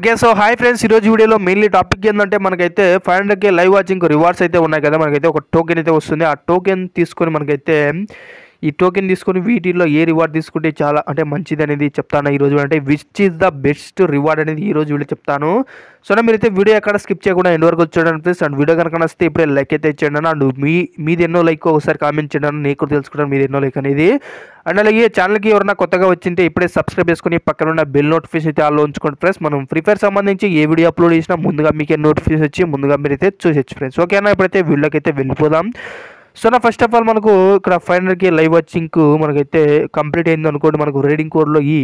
okay so hi friends ఈరోజు వీడియోలో mainly topic ఏంటంటే మనకైతే ఫైవ్ హండ్రెడ్కే లైవ్ వాచింగ్ రివార్డ్స్ అయితే ఉన్నాయి కదా మనకైతే ఒక టోకెన్ అయితే వస్తుంది ఆ టోకెన్ తీసుకొని మనకైతే ఈ టోకెన్ తీసుకొని వీటిల్లో ఏ రివార్డ్ తీసుకుంటే చాలా అంటే మంచిది అనేది చెప్తాను ఈరోజు అంటే which is the best reward అనేది ఈరోజు వీళ్ళు చెప్తాను సో మీరైతే వీడియో ఎక్కడ స్కిప్ చేయకుండా ఎన్ని వరకు వచ్చాడని ప్లీజ్ అండ్ వీడియో కనుక నస్తే ఇప్పుడే లైక్ అయితే చేయండి అండ్ మీ మీద ఎన్నో లైక్ ఒకసారి కామెంట్ నేను కూడా తెలుసుకుంటాను మీద ఎన్నో లైక్ అనేది అండ్ అలాగే ఛానల్కి ఎవరైనా కొత్తగా వచ్చింటే ఇప్పుడే సబ్స్క్రైబ్ చేసుకుని పక్కన ఉన్న బెల్ నోటిఫికేషన్ అయితే ఆల్లో ఉంచుకోండి ఫ్రెండ్స్ మనం ఫ్రీ ఫైర్ సంబంధించి ఏ వీడియో అప్లోడ్ చేసినా ముందుగా మీకే నోటిఫికేషన్ వచ్చి ముందుగా మీరైతే చూసొచ్చు ఫ్రెండ్స్ ఓకేనా ఇప్పుడైతే వీళ్ళకైతే వెళ్ళిపోదాం సో నా ఫస్ట్ ఆఫ్ ఆల్ మనకు ఇక్కడ ఫైవ్ హండ్రెడ్కి లైవ్ వాచింగ్ మనకైతే కంప్లీట్ అయింది అనుకోండి మనకు రీడింగ్ కోడ్లో ఈ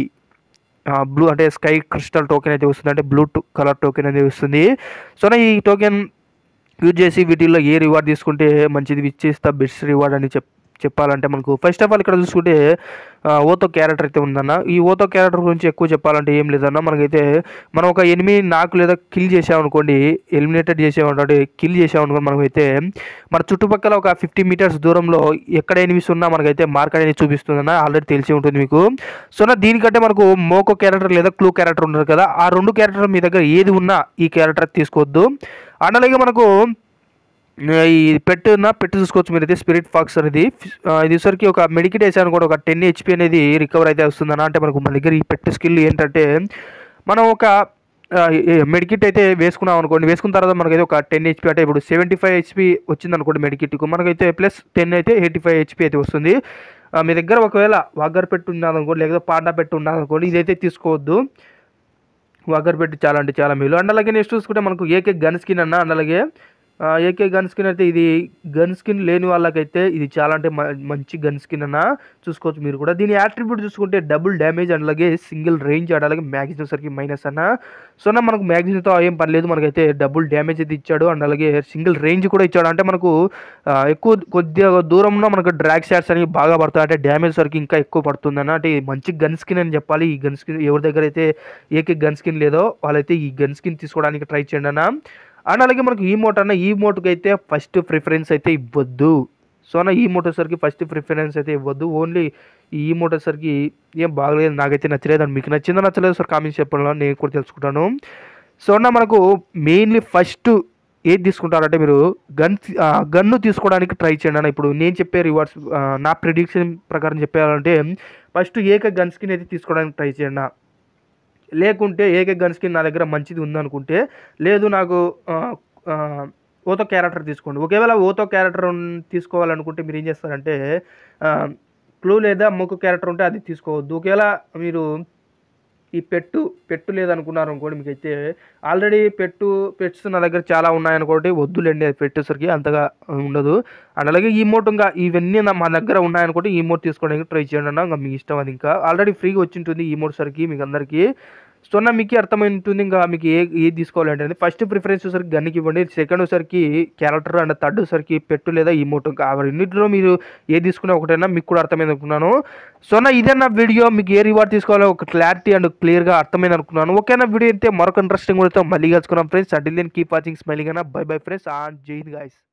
బ్లూ అంటే స్కై క్రిస్టల్ టోకెన్ అయితే వస్తుంది అంటే బ్లూ కలర్ టోకెన్ అనేది వస్తుంది సో ఈ టోకెన్ యూజ్ చేసి వీటిల్లో ఏ రివార్డ్ తీసుకుంటే మంచిది విచ్చేస్తా బెస్ట్ రివార్డ్ అని చెప్ చెప్పాలంటే మనకు ఫస్ట్ ఆఫ్ ఆల్ ఇక్కడ చూసుకుంటే ఓతో క్యారెక్టర్ అయితే ఉందన్న ఈ ఓతో క్యారెక్టర్ గురించి ఎక్కువ చెప్పాలంటే ఏం లేదన్న మనకైతే మనం ఒక ఎనిమిది నాకు లేదా కిల్ చేసామనుకోండి ఎలిమినేటెడ్ చేసామంటే కిల్ చేసామనుకోండి మనమైతే మన చుట్టుపక్కల ఒక ఫిఫ్టీ మీటర్స్ దూరంలో ఎక్కడ ఎనిమిస్ ఉన్నా మనకైతే మార్క్ అనేది చూపిస్తుందన్న ఆల్రెడీ తెలిసి ఉంటుంది మీకు సో నా దీనికంటే మనకు మోకో క్యారెక్టర్ లేదా క్లూ క్యారెక్టర్ ఉన్నారు కదా ఆ రెండు క్యారెక్టర్ మీ దగ్గర ఏది ఉన్నా ఈ క్యారెక్టర్ తీసుకోవద్దు అండ్ అలాగే మనకు ఈ పెట్టు నా చూసుకోవచ్చు మీరు అయితే స్పిరిట్ ఫాక్స్ అనేది ఇది సరికి ఒక మెడికిట్ వేసాను కూడా ఒక టెన్ హెచ్పి అనేది రికవర్ అయితే వస్తుందన్న అంటే మనకు మన దగ్గర ఈ పెట్టు స్కిల్ ఏంటంటే మనం ఒక మెడికిట్ అయితే వేసుకున్నాం అనుకోండి వేసుకున్న తర్వాత మనకైతే ఒక టెన్ హెచ్పి అంటే ఇప్పుడు సెవెంటీ ఫైవ్ హెచ్పి వచ్చింది అనుకోండి మెడికిట్కు మనకైతే ప్లస్ టెన్ అయితే ఎయిటీ ఫైవ్ హెచ్పి అయితే వస్తుంది మీ దగ్గర ఒకవేళ వాగర్ పెట్టి ఉన్నదనుకోండి లేకపోతే పాండా పెట్టు ఉన్నదనుకోండి ఇదైతే తీసుకోవద్దు వాగర్ పెట్టి చాలా అంటే చాలా మేలు అండ్ అలాగే నెక్స్ట్ చూసుకుంటే మనకు ఏకే గన్ స్కిన్ అన్న అండ్ అలాగే ఏకే గన్ స్కిన్ అయితే ఇది గన్ స్కిన్ లేని వాళ్ళకైతే ఇది చాలా అంటే మంచి గన్ స్కిన్ అన్న చూసుకోవచ్చు మీరు కూడా దీని యాట్రిబ్యూట్ చూసుకుంటే డబుల్ డ్యామేజ్ అండ్ అలాగే సింగిల్ రేంజ్ అండ్ అలాగే మ్యాగ్జిన్ సరికి మైనస్ అన్న సో అన్న మనకు మ్యాగ్జిన్తో ఏం పర్లేదు మనకైతే డబుల్ డ్యామేజ్ అయితే ఇచ్చాడు అండ్ అలాగే సింగిల్ రేంజ్ కూడా ఇచ్చాడు అంటే మనకు ఎక్కువ కొద్దిగా దూరంలో మనకు డ్రాగ్ షాట్స్ అనేవి బాగా పడతాయి అంటే డ్యామేజ్ సరికి ఇంకా ఎక్కువ అన్న అంటే మంచి గన్ స్కిన్ అని చెప్పాలి ఈ గన్ స్కిన్ ఎవరి దగ్గర అయితే ఏకే గన్ స్కిన్ లేదో వాళ్ళైతే ఈ గన్ స్కిన్ తీసుకోవడానికి ట్రై చేయండి అన్న అండ్ అలాగే మనకు ఈ మోటర్ అన్న ఈ మోటర్కి అయితే ఫస్ట్ ప్రిఫరెన్స్ అయితే ఇవ్వద్దు సో అన్న ఈ మోటోసర్కి ఫస్ట్ ప్రిఫరెన్స్ అయితే ఇవ్వద్దు ఓన్లీ ఈ మోటోసర్కి ఏం బాగలేదు నాకైతే నచ్చలేదు అని మీకు నచ్చిందో నచ్చలేదు సార్ కామెంట్స్ చెప్పడంలో నేను కూడా తెలుసుకుంటాను సో అన్న మనకు మెయిన్లీ ఫస్ట్ ఏది తీసుకుంటారంటే మీరు గన్ గన్ను తీసుకోవడానికి ట్రై చేయండి అన్న ఇప్పుడు నేను చెప్పే రివార్డ్స్ నా ప్రిడిక్షన్ ప్రకారం చెప్పాలంటే ఫస్ట్ ఏక గన్ స్కిన్ అయితే తీసుకోవడానికి ట్రై చేయండి లేకుంటే ఏకే గన్ స్కిన్ నా దగ్గర మంచిది ఉందనుకుంటే లేదు నాకు ఓతో క్యారెక్టర్ తీసుకోండి ఒకవేళ ఓతో క్యారెక్టర్ తీసుకోవాలనుకుంటే మీరు ఏం చేస్తారంటే క్లూ లేదా ముక్కు క్యారెక్టర్ ఉంటే అది తీసుకోవద్దు ఒకవేళ మీరు ఈ పెట్టు పెట్టు లేదనుకున్నారు అనుకోండి మీకు అయితే ఆల్రెడీ పెట్టు పెట్స్ నా దగ్గర చాలా ఉన్నాయనుకోండి వద్దులేండి అది పెట్టేసరికి అంతగా ఉండదు అండ్ అలాగే ఈ మోట్ ఇంకా ఇవన్నీ మా దగ్గర ఉన్నాయనుకోండి ఈ మోట్ తీసుకోవడానికి ట్రై చేయండి అన్న ఇంకా మీ ఇష్టం అది ఇంకా ఆల్రెడీ ఫ్రీగా వచ్చింటుంది ఈ మోట్ సరికి మీకు అందరికీ సో నా మీకు అర్థమవుతుంది ఇంకా మీకు ఏ ఏది తీసుకోవాలంటే ఫస్ట్ ప్రిఫరెన్స్ ఒకసారి గన్నికి ఇవ్వండి సెకండ్ ఒకసారికి క్యారెక్టర్ అండ్ థర్డ్ ఒకసారికి పెట్టు లేదా ఇమోట్ ఇంకా రెండింటిలో మీరు ఏది తీసుకున్నా ఒకటైనా మీకు కూడా అర్థమైంది అనుకున్నాను సో నా వీడియో మీకు ఏ రివార్డ్ తీసుకోవాలో ఒక క్లారిటీ అండ్ క్లియర్గా అర్థమైంది అనుకున్నాను ఒకేనా వీడియో అయితే మరొక ఇంట్రెస్టింగ్ కూడా మళ్ళీ కలుసుకున్నాం friends until then keep watching smiling bye bye friends and జైన్ గాయస్